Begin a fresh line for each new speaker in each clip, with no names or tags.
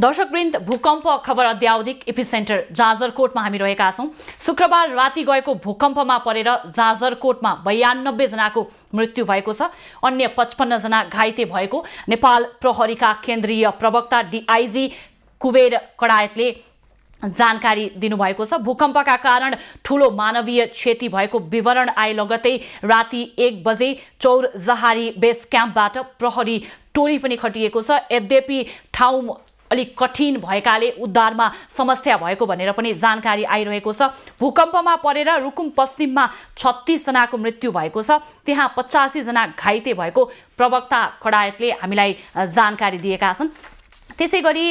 दर्शकवृन्द भूकम्प खबर अध्यावधिक इपिसेन्टर जाजरकोटमा हामी रहेका छौँ शुक्रबार राति गएको भूकम्पमा परेर जाजरकोटमा बयानब्बेजनाको मृत्यु भएको छ अन्य पचपन्नजना घाइते भएको नेपाल प्रहरीका केन्द्रीय प्रवक्ता डिआइजी कुबेर कडायतले जानकारी दिनुभएको छ भूकम्पका कारण ठुलो मानवीय क्षति भएको विवरण आए लगतै राति एक बजे चौर जहारी बेस क्याम्पबाट प्रहरी टोली पनि खटिएको छ यद्यपि ठाउँ अलिक कठिन भएकाले उद्धारमा समस्या भएको भनेर पनि जानकारी आइरहेको छ भूकम्पमा परेर रुकुम पश्चिममा छत्तिसजनाको मृत्यु भएको छ त्यहाँ पचासीजना घाइते भएको प्रवक्ता खडायतले हामीलाई जानकारी दिएका छन् त्यसै गरी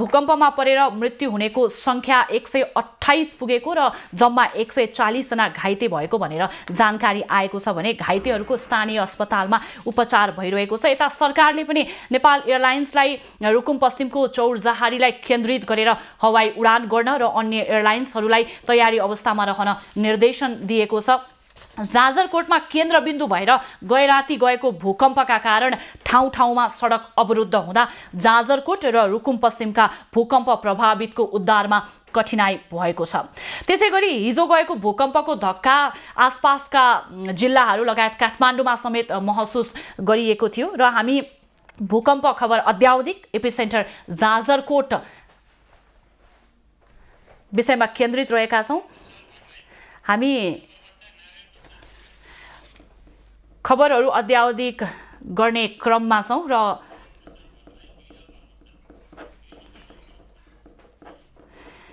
भूकम्पमा परेर मृत्यु हुनेको सङ्ख्या एक सय अठाइस पुगेको र जम्मा एक सय चालिसजना घाइते भएको भनेर जानकारी आएको छ भने घाइतेहरूको स्थानीय अस्पतालमा उपचार भइरहेको छ यता सरकारले पनि नेपाल एयरलाइन्सलाई रुकुम पश्चिमको चौरजहारीलाई केन्द्रित गरेर हवाई उडान गर्न र अन्य एयरलाइन्सहरूलाई तयारी अवस्थामा रहन निर्देशन दिएको छ जाजरकोटमा केन्द्रबिन्दु भएर गैराती गएको भूकम्पका कारण ठाउँ ठाउँमा सडक अवरुद्ध हुँदा जाजरकोट र रुकुम पश्चिमका भूकम्प प्रभावितको उद्धारमा कठिनाई भएको छ त्यसै गरी हिजो गएको भूकम्पको धक्का आसपासका जिल्लाहरू लगायत काठमाडौँमा समेत महसुस गरिएको थियो र हामी भूकम्प खबर अध्यावधिक एपिसेन्टर जाजरकोट विषयमा केन्द्रित रहेका छौँ हामी खबरहरू अध्यावधिक गर्ने क्रममा छौँ र